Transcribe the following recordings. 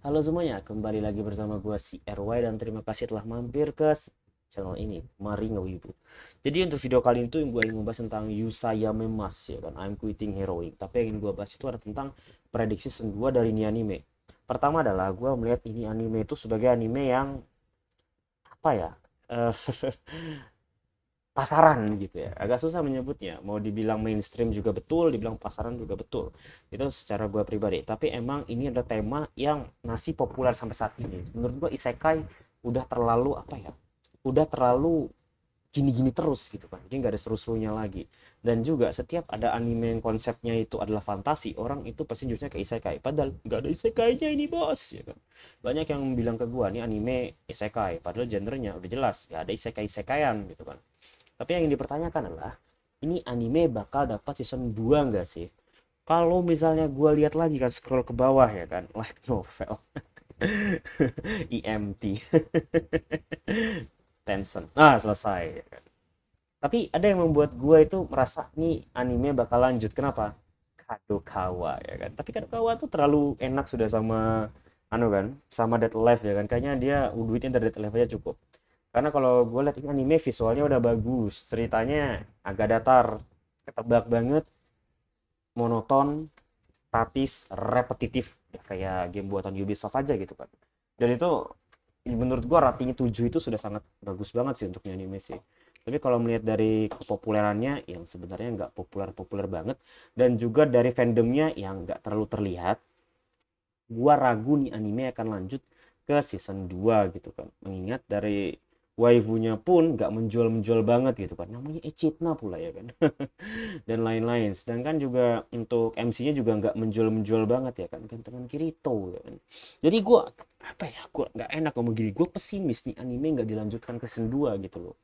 Halo semuanya, kembali lagi bersama gue si RY dan terima kasih telah mampir ke channel ini, Mari Ngewibu. Jadi untuk video kali ini tuh gue ingin membahas tentang Yusaya Memas ya kan, I'm Quitting Heroic. Tapi yang ingin gue bahas itu ada tentang prediksi sendua dari ini anime. Pertama adalah gue melihat ini anime itu sebagai anime yang apa ya? Eh, pasaran gitu ya agak susah menyebutnya mau dibilang mainstream juga betul dibilang pasaran juga betul itu secara gue pribadi tapi emang ini ada tema yang masih populer sampai saat ini menurut gue isekai udah terlalu apa ya udah terlalu gini-gini terus gitu kan jadi nggak ada seru-serunya lagi dan juga setiap ada anime yang konsepnya itu adalah fantasi orang itu pasti jurusnya ke isekai padahal nggak ada isekainya ini bos ya kan banyak yang bilang ke gua nih anime isekai padahal gendernya udah jelas nggak ada isekai isekaian gitu kan tapi yang ingin dipertanyakan adalah, ini anime bakal dapat season 2 nggak sih? Kalau misalnya gue lihat lagi kan scroll ke bawah ya kan, like novel. EMT, tension. Ah, selesai. Ya kan. Tapi ada yang membuat gue itu merasa nih anime bakal lanjut. Kenapa? Kadokawa ya kan. Tapi Kadokawa tuh terlalu enak sudah sama anu kan, sama Dead Life ya kan. Kayaknya dia duitnya dari Dead Life aja cukup karena kalau gue lihat ini anime visualnya udah bagus ceritanya agak datar ketebak banget monoton statis repetitif ya, kayak game buatan Ubisoft aja gitu kan dan itu menurut gue ratingnya 7 itu sudah sangat bagus banget sih untuk anime sih tapi kalau melihat dari kepopulerannya yang sebenarnya nggak populer-populer banget dan juga dari fandomnya yang nggak terlalu terlihat gue ragu nih anime akan lanjut ke season 2 gitu kan mengingat dari waifunya pun nggak menjual-menjual banget gitu kan namanya Echidna pula ya kan dan lain-lain sedangkan juga untuk MC-nya juga nggak menjual-menjual banget ya kan gantengan Kirito ya kan jadi gue apa ya gue nggak enak ngomong gini gue pesimis nih anime nggak dilanjutkan ke 2 gitu loh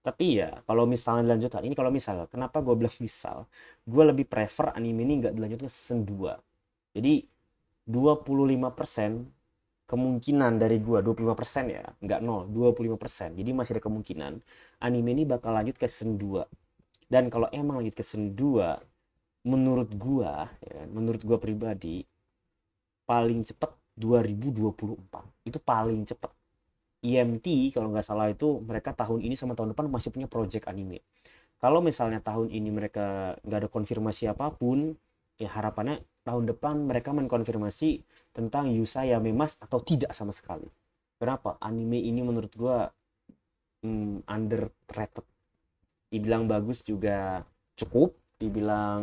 tapi ya kalau misalnya dilanjutkan ini kalau misal kenapa gue bilang misal gue lebih prefer anime ini nggak dilanjutkan ke season 2 jadi 25% kemungkinan dari gua 25% ya, nggak 0, 25%. Jadi masih ada kemungkinan anime ini bakal lanjut ke season 2. Dan kalau emang lanjut ke season 2, menurut gua ya, menurut gua pribadi paling cepat 2024. Itu paling cepat. IMT e kalau nggak salah itu mereka tahun ini sama tahun depan masih punya project anime. Kalau misalnya tahun ini mereka nggak ada konfirmasi apapun, ya harapannya tahun depan mereka mengkonfirmasi tentang Yusayame memas atau tidak sama sekali. Kenapa? Anime ini menurut gue hmm, underrated. Dibilang bagus juga cukup, dibilang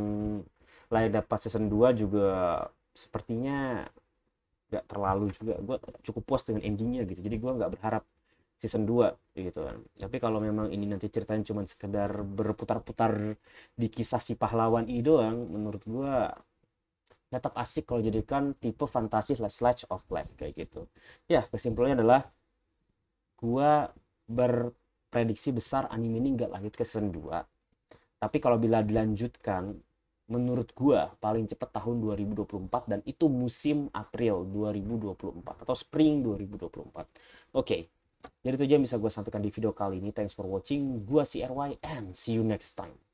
layak dapat season 2 juga sepertinya gak terlalu juga gue cukup puas dengan endingnya gitu jadi gue nggak berharap season 2 gitu kan tapi kalau memang ini nanti ceritanya cuma sekedar berputar-putar di kisah si pahlawan ini doang menurut gue tetap asik kalau jadikan tipe fantasi slash slash of life kayak gitu. Ya, kesimpulannya adalah gua berprediksi besar anime ini nggak lanjut ke season 2. Tapi kalau bila dilanjutkan, menurut gua paling cepat tahun 2024 dan itu musim April 2024 atau spring 2024. Oke. Okay. Jadi itu aja yang bisa gue sampaikan di video kali ini. Thanks for watching. Gua CRY and see you next time.